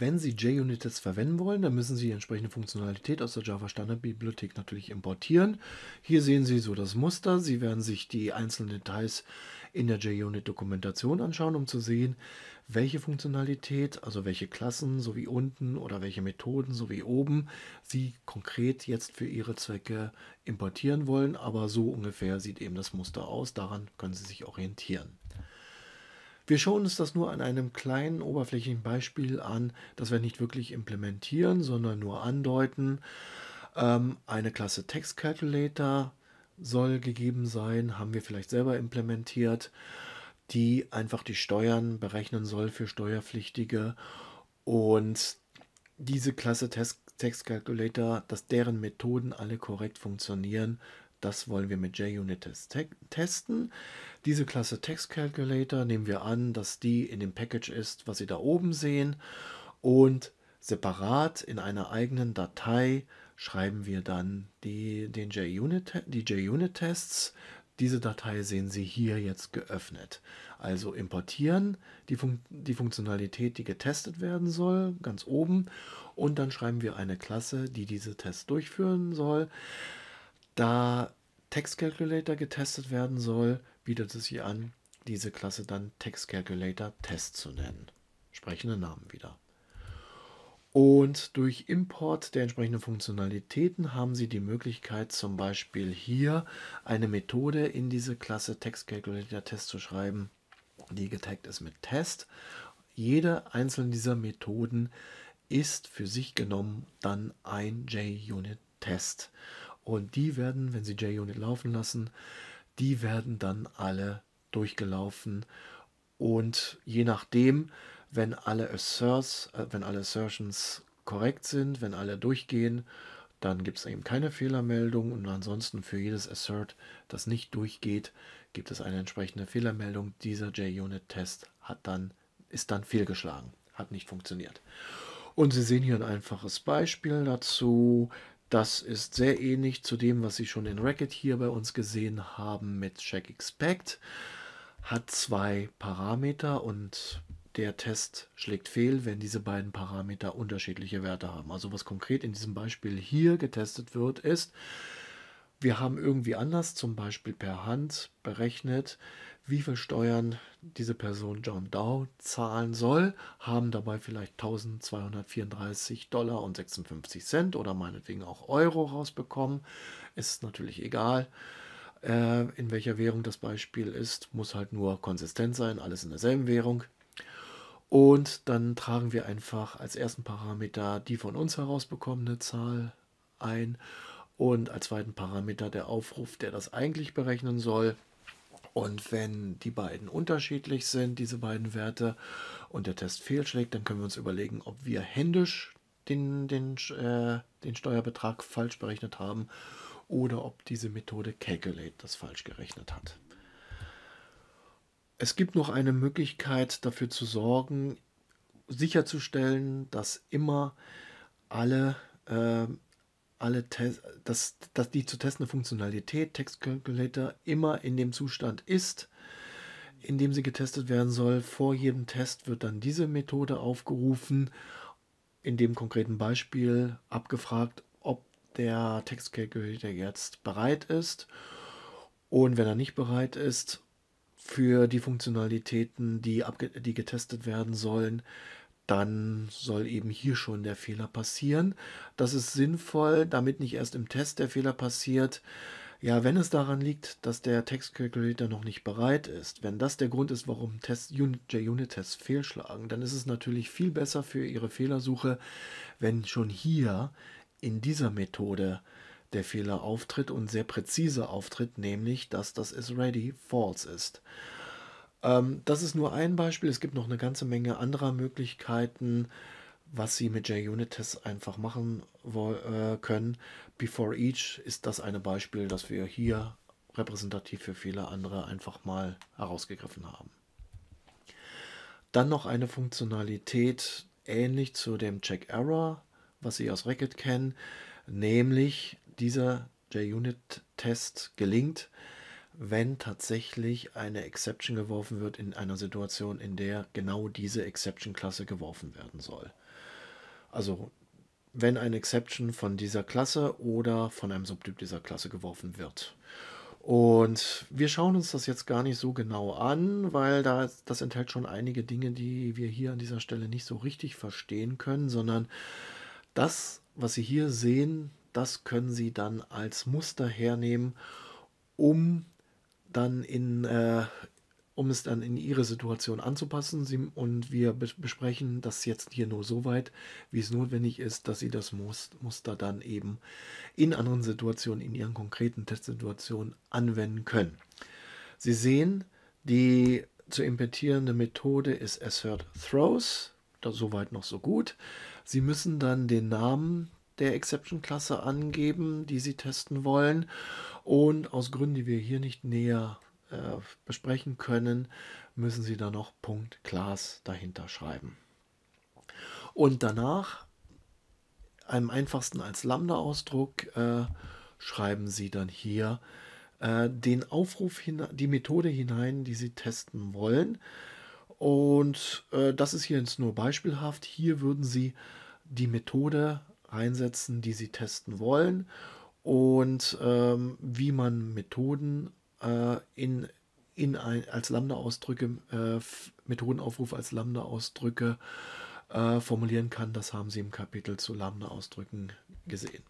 wenn Sie JUnit jetzt verwenden wollen, dann müssen Sie die entsprechende Funktionalität aus der Java Standard Bibliothek natürlich importieren. Hier sehen Sie so das Muster. Sie werden sich die einzelnen Details in der JUnit Dokumentation anschauen, um zu sehen, welche Funktionalität, also welche Klassen sowie unten oder welche Methoden sowie oben Sie konkret jetzt für Ihre Zwecke importieren wollen. Aber so ungefähr sieht eben das Muster aus. Daran können Sie sich orientieren. Wir schauen uns das nur an einem kleinen oberflächlichen Beispiel an, das wir nicht wirklich implementieren, sondern nur andeuten. Ähm, eine Klasse TextCalculator soll gegeben sein, haben wir vielleicht selber implementiert, die einfach die Steuern berechnen soll für Steuerpflichtige und diese Klasse TextCalculator, dass deren Methoden alle korrekt funktionieren, das wollen wir mit JUnit testen. Diese Klasse Text Calculator nehmen wir an, dass die in dem Package ist, was Sie da oben sehen. Und separat in einer eigenen Datei schreiben wir dann die, den JUnit, die JUnit-Tests. Diese Datei sehen Sie hier jetzt geöffnet. Also importieren die, Fun die Funktionalität, die getestet werden soll, ganz oben. Und dann schreiben wir eine Klasse, die diese Tests durchführen soll. Da Text Calculator getestet werden soll, bietet es sich an, diese Klasse dann Text Calculator Test zu nennen. Sprechende Namen wieder. Und durch Import der entsprechenden Funktionalitäten haben Sie die Möglichkeit, zum Beispiel hier eine Methode in diese Klasse Text Calculator Test zu schreiben, die getaggt ist mit Test. Jede einzelne dieser Methoden ist für sich genommen dann ein JUnit Test. Und die werden, wenn sie JUnit laufen lassen, die werden dann alle durchgelaufen. Und je nachdem, wenn alle Asserts, äh, wenn alle Assertions korrekt sind, wenn alle durchgehen, dann gibt es eben keine Fehlermeldung und ansonsten für jedes Assert, das nicht durchgeht, gibt es eine entsprechende Fehlermeldung. Dieser JUnit-Test dann, ist dann fehlgeschlagen, hat nicht funktioniert. Und Sie sehen hier ein einfaches Beispiel dazu. Das ist sehr ähnlich zu dem, was Sie schon in Racket hier bei uns gesehen haben mit Check Expect. Hat zwei Parameter und der Test schlägt fehl, wenn diese beiden Parameter unterschiedliche Werte haben. Also was konkret in diesem Beispiel hier getestet wird, ist, wir haben irgendwie anders, zum Beispiel per Hand, berechnet, wie viel Steuern diese Person John Dow zahlen soll, haben dabei vielleicht 1234 Dollar und 56 Cent oder meinetwegen auch Euro rausbekommen. Ist natürlich egal, äh, in welcher Währung das Beispiel ist, muss halt nur konsistent sein, alles in derselben Währung. Und dann tragen wir einfach als ersten Parameter die von uns herausbekommene Zahl ein und als zweiten Parameter der Aufruf, der das eigentlich berechnen soll. Und wenn die beiden unterschiedlich sind, diese beiden Werte, und der Test fehlschlägt, dann können wir uns überlegen, ob wir händisch den, den, äh, den Steuerbetrag falsch berechnet haben oder ob diese Methode Calculate das falsch gerechnet hat. Es gibt noch eine Möglichkeit dafür zu sorgen, sicherzustellen, dass immer alle äh, alle dass, dass die zu testende Funktionalität Text Calculator immer in dem Zustand ist, in dem sie getestet werden soll. Vor jedem Test wird dann diese Methode aufgerufen, in dem konkreten Beispiel abgefragt, ob der Text Calculator jetzt bereit ist. Und wenn er nicht bereit ist, für die Funktionalitäten, die, die getestet werden sollen, dann soll eben hier schon der Fehler passieren. Das ist sinnvoll, damit nicht erst im Test der Fehler passiert. Ja, wenn es daran liegt, dass der Text Calculator noch nicht bereit ist, wenn das der Grund ist, warum JUnit-Tests fehlschlagen, dann ist es natürlich viel besser für Ihre Fehlersuche, wenn schon hier in dieser Methode der Fehler auftritt und sehr präzise auftritt, nämlich dass das is ready false ist. Ähm, das ist nur ein Beispiel. Es gibt noch eine ganze Menge anderer Möglichkeiten, was Sie mit JUnit-Tests einfach machen äh, können. Before each ist das eine Beispiel, das wir hier repräsentativ für viele andere einfach mal herausgegriffen haben. Dann noch eine Funktionalität ähnlich zu dem Check Error, was Sie aus Racket kennen, nämlich dieser JUnit-Test gelingt, wenn tatsächlich eine Exception geworfen wird in einer Situation, in der genau diese Exception-Klasse geworfen werden soll. Also wenn eine Exception von dieser Klasse oder von einem Subtyp dieser Klasse geworfen wird. Und wir schauen uns das jetzt gar nicht so genau an, weil da, das enthält schon einige Dinge, die wir hier an dieser Stelle nicht so richtig verstehen können, sondern das, was Sie hier sehen, das können Sie dann als Muster hernehmen, um dann in, äh, um es dann in ihre Situation anzupassen. Sie, und wir besprechen das jetzt hier nur so weit, wie es notwendig ist, dass sie das Muster dann eben in anderen Situationen, in ihren konkreten Testsituationen anwenden können. Sie sehen, die zu implementierende Methode ist Assert Throws. Da soweit noch so gut. Sie müssen dann den Namen der Exception-Klasse angeben, die Sie testen wollen. Und aus Gründen, die wir hier nicht näher äh, besprechen können, müssen Sie dann noch Punkt Class dahinter schreiben. Und danach, am einfachsten als Lambda-Ausdruck, äh, schreiben Sie dann hier äh, den Aufruf, hin, die Methode hinein, die Sie testen wollen. Und äh, das ist hier jetzt nur beispielhaft. Hier würden Sie die Methode einsetzen, die sie testen wollen und ähm, wie man Methoden äh, in, in ein, als Lambda-Ausdrücke, äh, Methodenaufrufe als Lambda-Ausdrücke äh, formulieren kann. Das haben sie im Kapitel zu Lambda-Ausdrücken gesehen.